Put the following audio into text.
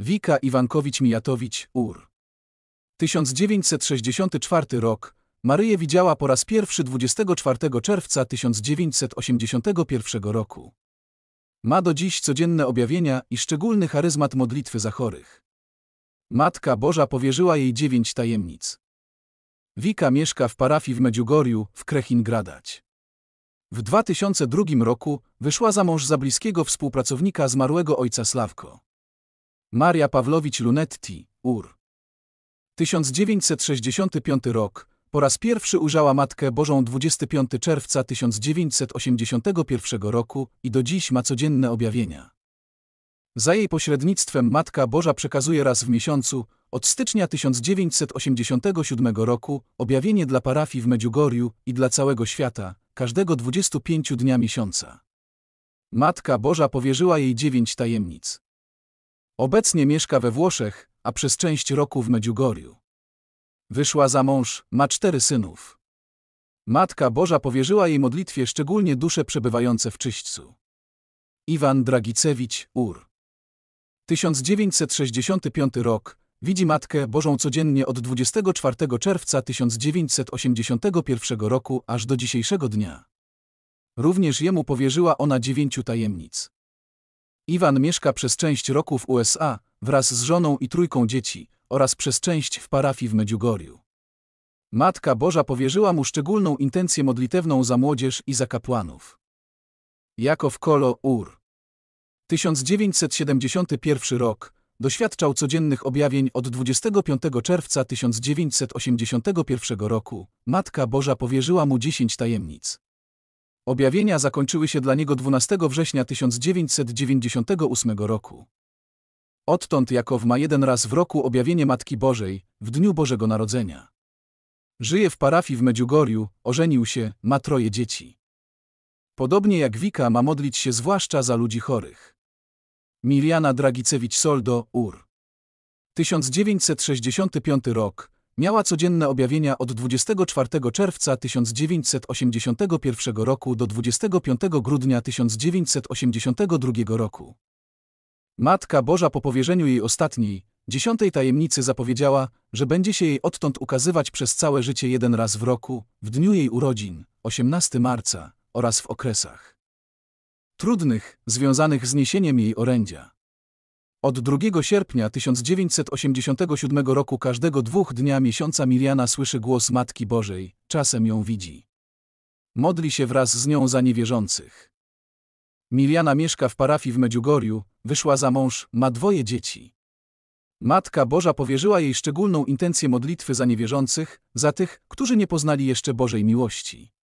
Wika Iwankowicz-Mijatowicz, UR. 1964 rok. Maryję widziała po raz pierwszy 24 czerwca 1981 roku. Ma do dziś codzienne objawienia i szczególny charyzmat modlitwy za chorych. Matka Boża powierzyła jej dziewięć tajemnic. Wika mieszka w parafii w Medziugorju, w Krechingradać. W 2002 roku wyszła za mąż za bliskiego współpracownika zmarłego ojca Sławko. Maria Pawlowicz Lunetti, UR. 1965 rok. Po raz pierwszy ujrzała Matkę Bożą 25 czerwca 1981 roku i do dziś ma codzienne objawienia. Za jej pośrednictwem Matka Boża przekazuje raz w miesiącu, od stycznia 1987 roku, objawienie dla parafii w Medziugorju i dla całego świata, każdego 25 dnia miesiąca. Matka Boża powierzyła jej dziewięć tajemnic. Obecnie mieszka we Włoszech, a przez część roku w Medjugorju. Wyszła za mąż, ma cztery synów. Matka Boża powierzyła jej modlitwie szczególnie dusze przebywające w czyśćcu. Iwan Dragicewicz, UR. 1965 rok, widzi Matkę Bożą codziennie od 24 czerwca 1981 roku aż do dzisiejszego dnia. Również jemu powierzyła ona dziewięciu tajemnic. Iwan mieszka przez część roku w USA wraz z żoną i trójką dzieci oraz przez część w parafii w Medjugorju. Matka Boża powierzyła mu szczególną intencję modlitewną za młodzież i za kapłanów. Jakow Kolo Ur 1971 rok doświadczał codziennych objawień od 25 czerwca 1981 roku. Matka Boża powierzyła mu 10 tajemnic. Objawienia zakończyły się dla niego 12 września 1998 roku. Odtąd Jakow ma jeden raz w roku objawienie Matki Bożej, w dniu Bożego Narodzenia. Żyje w parafii w Medziugorju, ożenił się, ma troje dzieci. Podobnie jak Wika ma modlić się zwłaszcza za ludzi chorych. Miljana Dragicewicz-Soldo, UR. 1965 rok, Miała codzienne objawienia od 24 czerwca 1981 roku do 25 grudnia 1982 roku. Matka Boża po powierzeniu jej ostatniej, dziesiątej tajemnicy zapowiedziała, że będzie się jej odtąd ukazywać przez całe życie jeden raz w roku, w dniu jej urodzin, 18 marca, oraz w okresach trudnych, związanych z niesieniem jej orędzia. Od 2 sierpnia 1987 roku każdego dwóch dnia miesiąca Miliana słyszy głos Matki Bożej, czasem ją widzi. Modli się wraz z nią za niewierzących. Miliana mieszka w parafii w Medziugorju, wyszła za mąż, ma dwoje dzieci. Matka Boża powierzyła jej szczególną intencję modlitwy za niewierzących, za tych, którzy nie poznali jeszcze Bożej miłości.